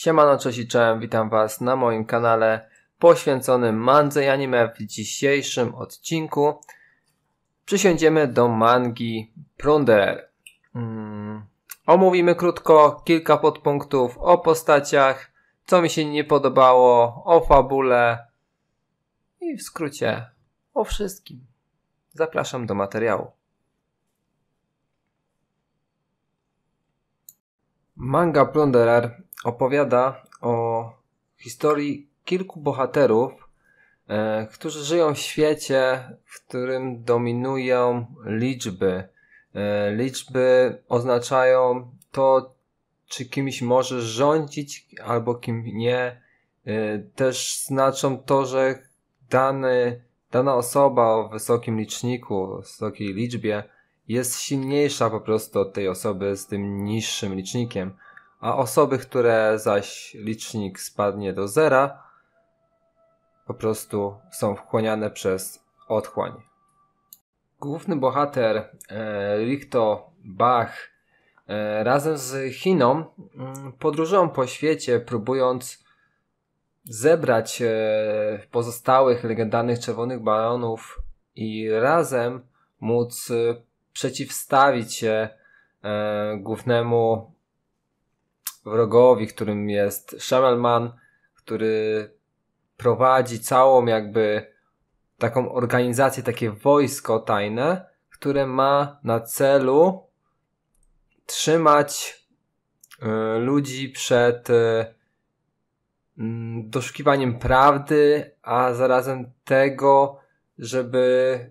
Siemano, cześć i czołem, witam Was na moim kanale poświęconym mandze anime. W dzisiejszym odcinku przysiądziemy do mangi Prunderer. Mm, omówimy krótko kilka podpunktów o postaciach, co mi się nie podobało, o fabule i w skrócie o wszystkim. Zapraszam do materiału. Manga Plunderer opowiada o historii kilku bohaterów, e, którzy żyją w świecie, w którym dominują liczby. E, liczby oznaczają to, czy kimś możesz rządzić, albo kim nie. E, też znaczą to, że dany, dana osoba o wysokim liczniku, wysokiej liczbie, jest silniejsza po prostu od tej osoby z tym niższym licznikiem, a osoby, które zaś licznik spadnie do zera, po prostu są wchłaniane przez otchłań. Główny bohater e, Richto Bach e, razem z Chiną mm, podróżują po świecie, próbując zebrać e, pozostałych legendarnych czerwonych baronów i razem móc e, przeciwstawić się e, głównemu wrogowi, którym jest Shemelman, który prowadzi całą jakby taką organizację, takie wojsko tajne, które ma na celu trzymać e, ludzi przed e, doszukiwaniem prawdy, a zarazem tego, żeby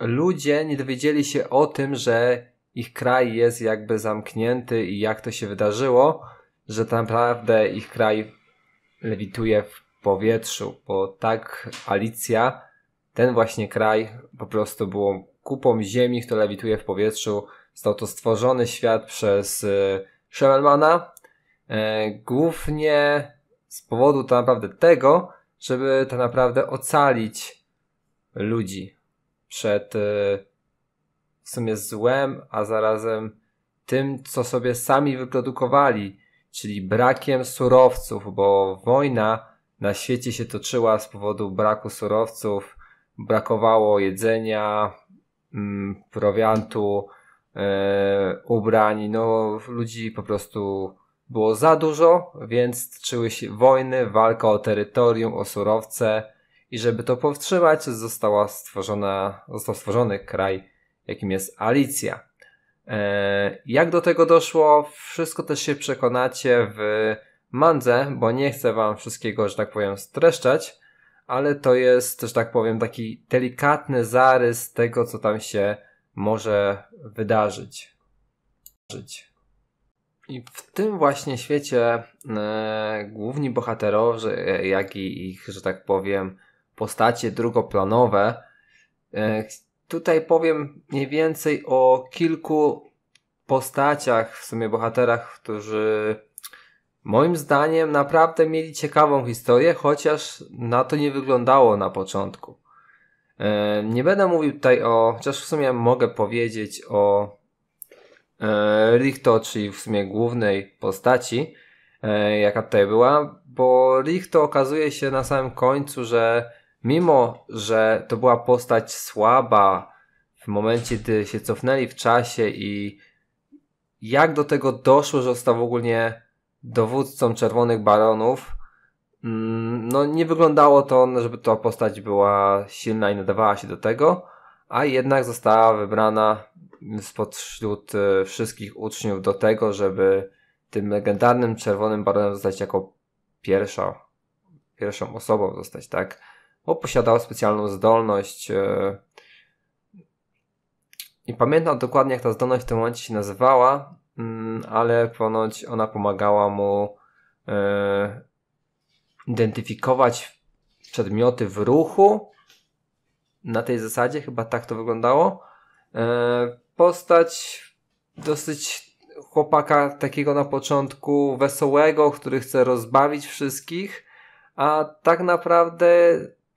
ludzie nie dowiedzieli się o tym, że ich kraj jest jakby zamknięty i jak to się wydarzyło, że tak naprawdę ich kraj lewituje w powietrzu, bo tak Alicja, ten właśnie kraj po prostu był kupą ziemi, która lewituje w powietrzu. Został to stworzony świat przez y, głównie z powodu tak naprawdę tego, żeby tak naprawdę ocalić ludzi, przed y, w sumie złem, a zarazem tym, co sobie sami wyprodukowali, czyli brakiem surowców, bo wojna na świecie się toczyła z powodu braku surowców, brakowało jedzenia, mm, prowiantu, y, ubrań, no ludzi po prostu było za dużo, więc toczyły się wojny, walka o terytorium, o surowce, i żeby to powstrzymać, została stworzona, został stworzony kraj, jakim jest Alicja. E, jak do tego doszło, wszystko też się przekonacie w mandze, bo nie chcę wam wszystkiego, że tak powiem, streszczać, ale to jest, że tak powiem, taki delikatny zarys tego, co tam się może wydarzyć. I w tym właśnie świecie e, główni bohaterowie, jak i ich, że tak powiem, postacie drugoplanowe. E, tutaj powiem mniej więcej o kilku postaciach, w sumie bohaterach, którzy moim zdaniem naprawdę mieli ciekawą historię, chociaż na to nie wyglądało na początku. E, nie będę mówił tutaj o, chociaż w sumie mogę powiedzieć o e, Richto, czyli w sumie głównej postaci, jaka tutaj była, bo Richto okazuje się na samym końcu, że mimo że to była postać słaba w momencie, gdy się cofnęli w czasie i jak do tego doszło, że został ogóle dowódcą Czerwonych Baronów, mm, no nie wyglądało to, żeby ta postać była silna i nadawała się do tego, a jednak została wybrana spośród e, wszystkich uczniów do tego, żeby tym legendarnym Czerwonym Baronem zostać jako pierwsza, pierwszą osobą zostać, tak? bo posiadał specjalną zdolność. Nie pamiętam dokładnie, jak ta zdolność w tym momencie się nazywała, mm, ale ponoć ona pomagała mu e, identyfikować przedmioty w ruchu. Na tej zasadzie chyba tak to wyglądało. E, postać dosyć chłopaka takiego na początku wesołego, który chce rozbawić wszystkich, a tak naprawdę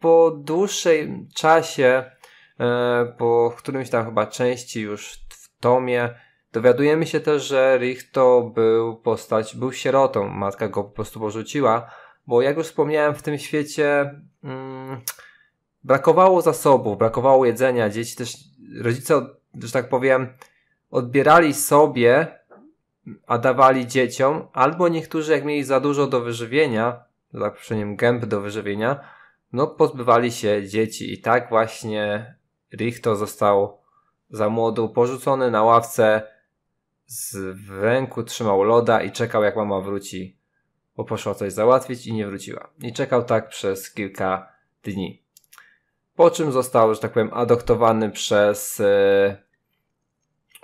po dłuższej czasie, e, po którymś tam chyba części już w tomie, dowiadujemy się też, że Richto był postać, był sierotą. Matka go po prostu porzuciła, bo jak już wspomniałem, w tym świecie mm, brakowało zasobów, brakowało jedzenia. Dzieci też, rodzice, że tak powiem, odbierali sobie, a dawali dzieciom, albo niektórzy, jak mieli za dużo do wyżywienia, za przeproszeniem gęb do wyżywienia, no pozbywali się dzieci i tak właśnie Richter został za młodu porzucony na ławce, z w ręku trzymał loda i czekał jak mama wróci, bo poszła coś załatwić i nie wróciła. I czekał tak przez kilka dni. Po czym został, że tak powiem, adoptowany przez e,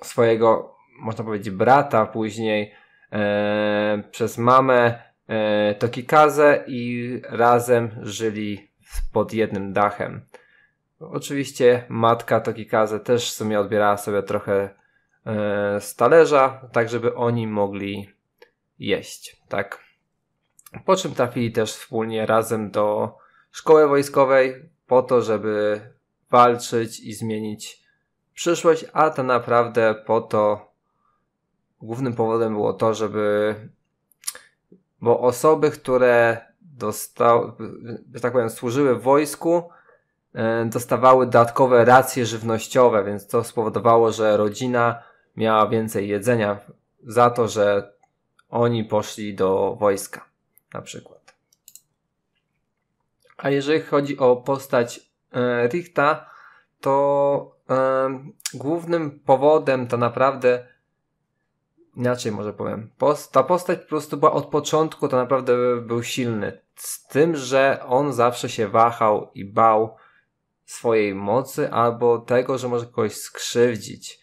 swojego, można powiedzieć, brata później, e, przez mamę e, Tokikaze i razem żyli pod jednym dachem. Oczywiście matka Tokikaze też w sumie odbierała sobie trochę z e, talerza, tak żeby oni mogli jeść, tak. Po czym trafili też wspólnie razem do szkoły wojskowej po to, żeby walczyć i zmienić przyszłość, a tak naprawdę po to głównym powodem było to, żeby bo osoby, które dostał, że tak powiem, służyły wojsku, e, dostawały dodatkowe racje żywnościowe, więc to spowodowało, że rodzina miała więcej jedzenia za to, że oni poszli do wojska, na przykład. A jeżeli chodzi o postać e, Richta, to e, głównym powodem to tak naprawdę inaczej może powiem. Post, ta postać po prostu była od początku, to naprawdę był silny. Z tym, że on zawsze się wahał i bał swojej mocy albo tego, że może kogoś skrzywdzić.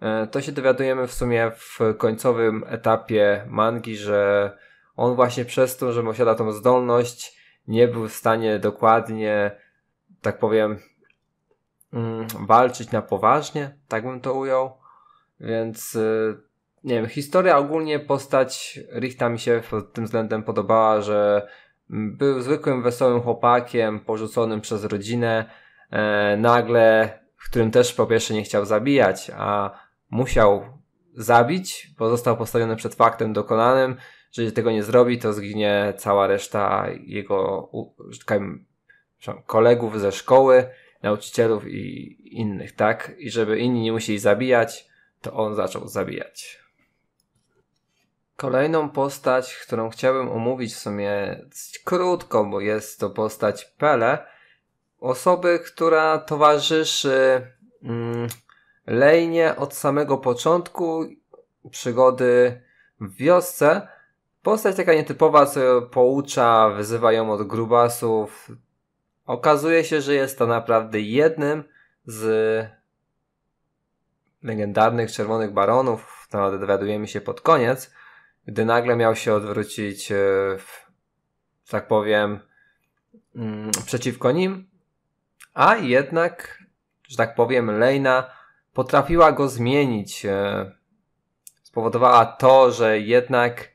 E, to się dowiadujemy w sumie w końcowym etapie mangi, że on właśnie przez to, że posiada tą zdolność, nie był w stanie dokładnie, tak powiem, mm, walczyć na poważnie, tak bym to ujął. Więc y, nie wiem, historia ogólnie, postać Richta mi się pod tym względem podobała, że był zwykłym, wesołym chłopakiem, porzuconym przez rodzinę, e, nagle, którym też po pierwsze nie chciał zabijać, a musiał zabić, bo został postawiony przed faktem dokonanym. Jeżeli tego nie zrobi, to zginie cała reszta jego kolegów ze szkoły, nauczycielów i innych, tak? I żeby inni nie musieli zabijać, to on zaczął zabijać. Kolejną postać, którą chciałbym omówić w sumie krótko, bo jest to postać Pele, osoby, która towarzyszy mm, Lejnie od samego początku przygody w wiosce. Postać taka nietypowa, co poucza, wyzywa ją od grubasów. Okazuje się, że jest to naprawdę jednym z legendarnych Czerwonych Baronów, to dowiadujemy się pod koniec gdy nagle miał się odwrócić, e, tak powiem, mm, przeciwko nim, a jednak, że tak powiem, Lejna potrafiła go zmienić. E, spowodowała to, że jednak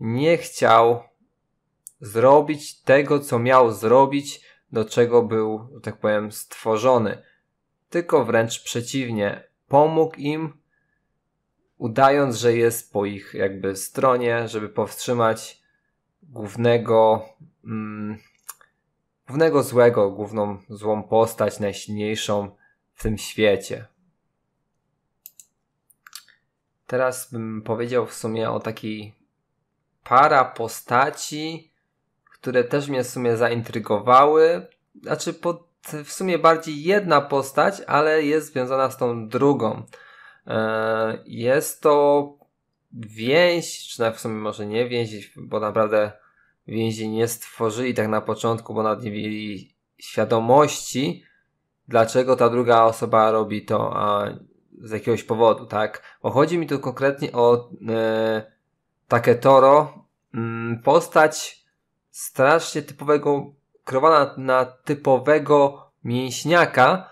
nie chciał zrobić tego, co miał zrobić, do czego był, tak powiem, stworzony. Tylko wręcz przeciwnie, pomógł im udając, że jest po ich jakby stronie, żeby powstrzymać głównego mm, głównego złego, główną złą postać, najsilniejszą w tym świecie. Teraz bym powiedział w sumie o takiej para postaci, które też mnie w sumie zaintrygowały. Znaczy, pod, w sumie bardziej jedna postać, ale jest związana z tą drugą. E, jest to więź, czy w sumie może nie więź, bo naprawdę więzi nie stworzyli tak na początku, bo nawet nie mieli świadomości, dlaczego ta druga osoba robi to a z jakiegoś powodu, tak? Bo chodzi mi tu konkretnie o e, Taketoro, mm, postać strasznie typowego, krowana na typowego mięśniaka,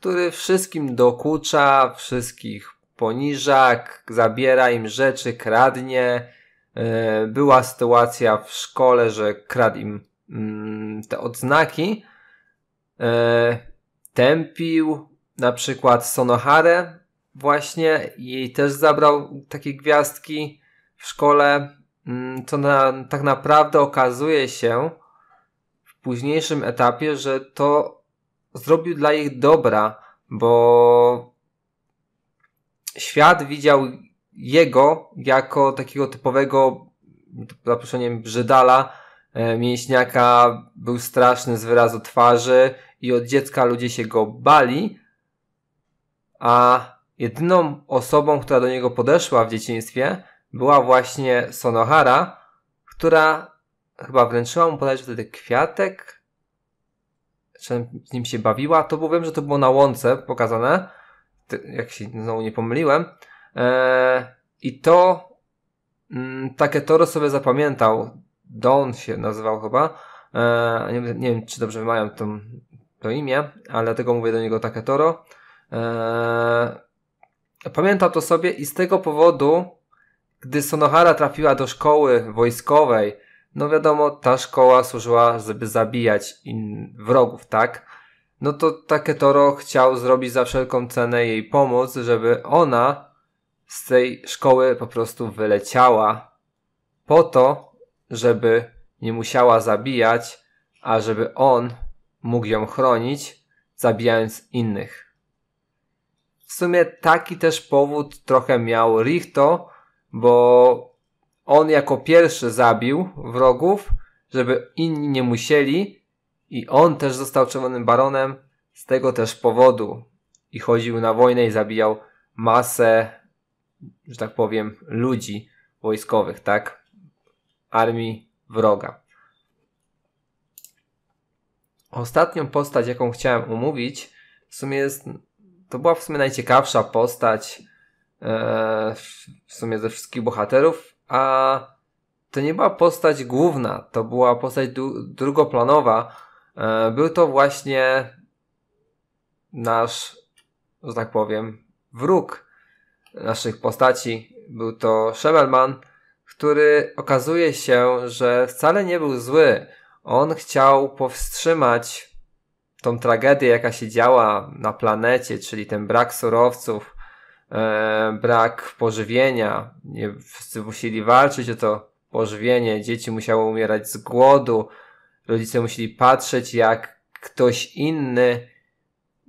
który wszystkim dokucza, wszystkich poniża, zabiera im rzeczy, kradnie. E, była sytuacja w szkole, że kradł im mm, te odznaki. E, tępił na przykład Sonohare właśnie. Jej też zabrał takie gwiazdki w szkole, mm, co na, tak naprawdę okazuje się w późniejszym etapie, że to zrobił dla ich dobra, bo świat widział jego jako takiego typowego, zaproszeniem brzydala, e, mięśniaka, był straszny z wyrazu twarzy i od dziecka ludzie się go bali, a jedyną osobą, która do niego podeszła w dzieciństwie była właśnie Sonohara, która chyba wręczyła mu podać wtedy kwiatek, z nim się bawiła, to bo wiem, że to było na łące pokazane, jak się znowu nie pomyliłem. Eee, I to mm, takie toro sobie zapamiętał. Don się nazywał chyba. Eee, nie, nie, wiem, czy dobrze wymawiam to, to imię, ale tego mówię do niego takie toro. Eee, pamiętał to sobie i z tego powodu, gdy Sonohara trafiła do szkoły wojskowej, no wiadomo, ta szkoła służyła, żeby zabijać in- wrogów, tak? No to Taketoro chciał zrobić za wszelką cenę jej pomoc, żeby ona z tej szkoły po prostu wyleciała po to, żeby nie musiała zabijać, a żeby on mógł ją chronić, zabijając innych. W sumie taki też powód trochę miał Richto, bo on jako pierwszy zabił wrogów, żeby inni nie musieli i on też został czerwonym baronem z tego też powodu i chodził na wojnę i zabijał masę, że tak powiem, ludzi wojskowych, tak? Armii wroga. Ostatnią postać, jaką chciałem omówić, w sumie jest, to była w sumie najciekawsza postać e, w sumie ze wszystkich bohaterów, a to nie była postać główna, to była postać drugoplanowa. E, był to właśnie nasz, że tak powiem, wróg naszych postaci. Był to Szemelman, który okazuje się, że wcale nie był zły. On chciał powstrzymać tą tragedię, jaka się działa na planecie, czyli ten brak surowców, e, brak pożywienia. Nie, wszyscy musieli walczyć o to pożywienie. Dzieci musiały umierać z głodu. Rodzice musieli patrzeć, jak ktoś inny,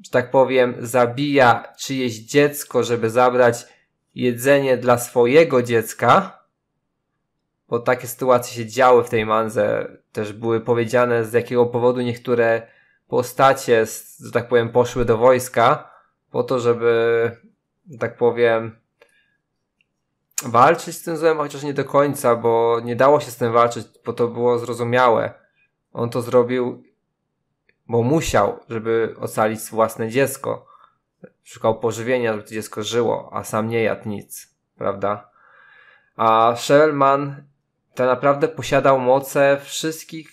że tak powiem, zabija czyjeś dziecko, żeby zabrać jedzenie dla swojego dziecka. Bo takie sytuacje się działy w tej manze. Też były powiedziane, z jakiego powodu niektóre postacie, że tak powiem, poszły do wojska po to, żeby tak powiem, walczyć z tym złem, chociaż nie do końca, bo nie dało się z tym walczyć, bo to było zrozumiałe. On to zrobił, bo musiał, żeby ocalić własne dziecko. Szukał pożywienia, żeby to dziecko żyło, a sam nie jadł nic, prawda? A Shellman tak naprawdę posiadał moce wszystkich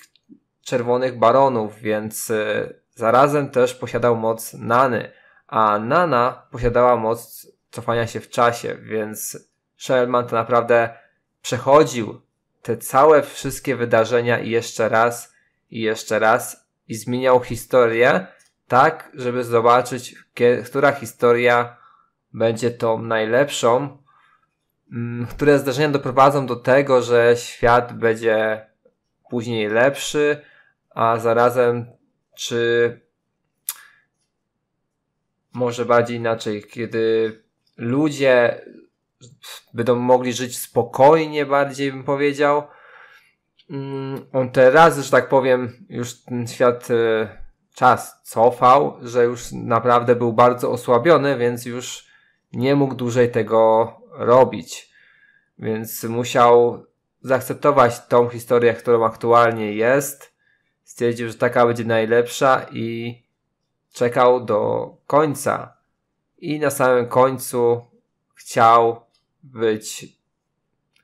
czerwonych baronów, więc e, zarazem też posiadał moc Nany a Nana posiadała moc cofania się w czasie, więc Shellman to naprawdę przechodził te całe wszystkie wydarzenia i jeszcze raz, i jeszcze raz, i zmieniał historię tak, żeby zobaczyć, która historia będzie tą najlepszą, mm, które zdarzenia doprowadzą do tego, że świat będzie później lepszy, a zarazem czy może bardziej inaczej, kiedy ludzie będą mogli żyć spokojnie, bardziej bym powiedział. Mm, on teraz, że tak powiem, już ten świat e, czas cofał, że już naprawdę był bardzo osłabiony, więc już nie mógł dłużej tego robić. Więc musiał zaakceptować tą historię, którą aktualnie jest. Stwierdził, że taka będzie najlepsza i czekał do końca i na samym końcu chciał być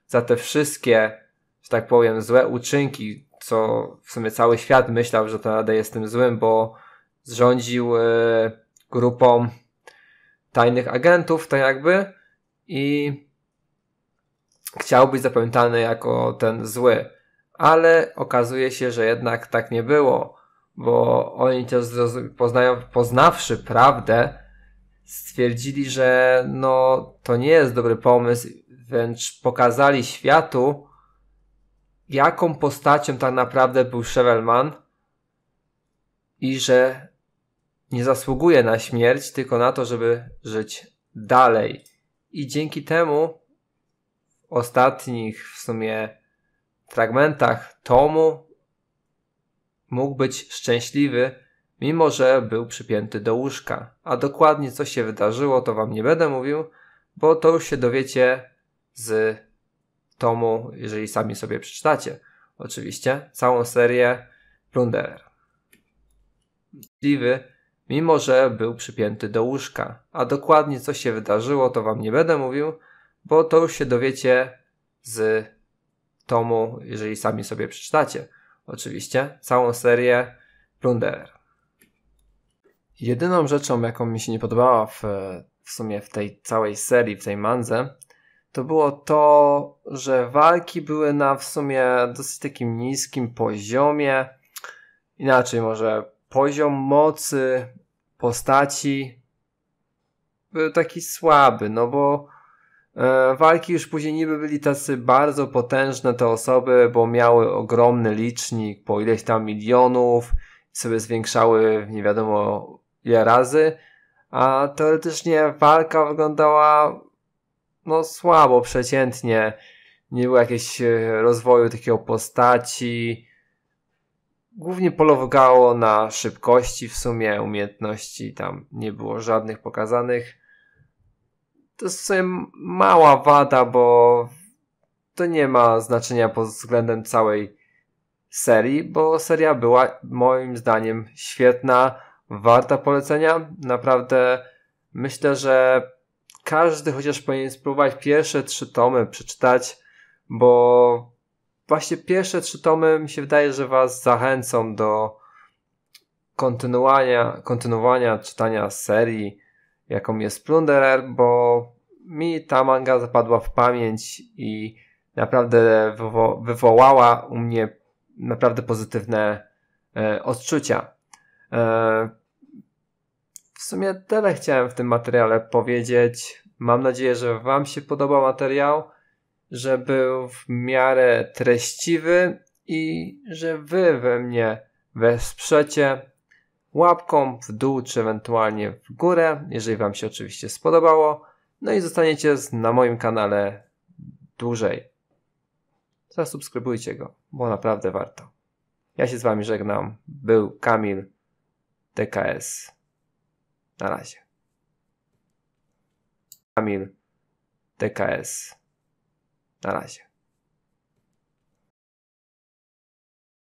za te wszystkie, że tak powiem, złe uczynki, co w sumie cały świat myślał, że Torada jest tym złym, bo zrządził y, grupą tajnych agentów, tak jakby, i chciał być zapamiętany jako ten zły. Ale okazuje się, że jednak tak nie było bo oni to poznają, poznawszy prawdę, stwierdzili, że no, to nie jest dobry pomysł, wręcz pokazali światu, jaką postacią tak naprawdę był Shevelman i że nie zasługuje na śmierć, tylko na to, żeby żyć dalej. I dzięki temu w ostatnich w sumie fragmentach tomu Mógł być szczęśliwy, mimo że był przypięty do łóżka. A dokładnie co się wydarzyło, to wam nie będę mówił, bo to już się dowiecie z tomu, jeżeli sami sobie przeczytacie. Oczywiście całą serię Plunderer. Szczęśliwy, mimo że był przypięty do łóżka. A dokładnie co się wydarzyło, to wam nie będę mówił, bo to już się dowiecie z tomu, jeżeli sami sobie przeczytacie oczywiście, całą serię Plunderer. Jedyną rzeczą, jaką mi się nie podobała w, w sumie w tej całej serii, w tej mandze, to było to, że walki były na w sumie dosyć takim niskim poziomie. Inaczej, może poziom mocy postaci był taki słaby, no bo E, walki już później niby byli tacy bardzo potężne te osoby, bo miały ogromny licznik po ileś tam milionów, sobie zwiększały nie wiadomo ile razy, a teoretycznie walka wyglądała no słabo, przeciętnie. Nie było jakiegoś e, rozwoju takiego postaci. Głównie polegało na szybkości w sumie, umiejętności tam nie było żadnych pokazanych to jest sobie mała wada, bo to nie ma znaczenia pod względem całej serii, bo seria była moim zdaniem świetna, warta polecenia. Naprawdę myślę, że każdy chociaż powinien spróbować pierwsze trzy tomy przeczytać, bo właśnie pierwsze trzy tomy mi się wydaje, że Was zachęcą do kontynuowania, kontynuowania czytania serii jaką jest Plunderer, bo mi ta manga zapadła w pamięć i naprawdę wywo- wywołała u mnie naprawdę pozytywne e, odczucia. E, w sumie tyle chciałem w tym materiale powiedzieć. Mam nadzieję, że Wam się podobał materiał, że był w miarę treściwy i że Wy we mnie wesprzecie łapką w dół, czy ewentualnie w górę, jeżeli Wam się oczywiście spodobało. No i zostaniecie na moim kanale dłużej. Zasubskrybujcie go, bo naprawdę warto. Ja się z Wami żegnam. Był Kamil DKS. Na razie. Kamil DKS. Na razie.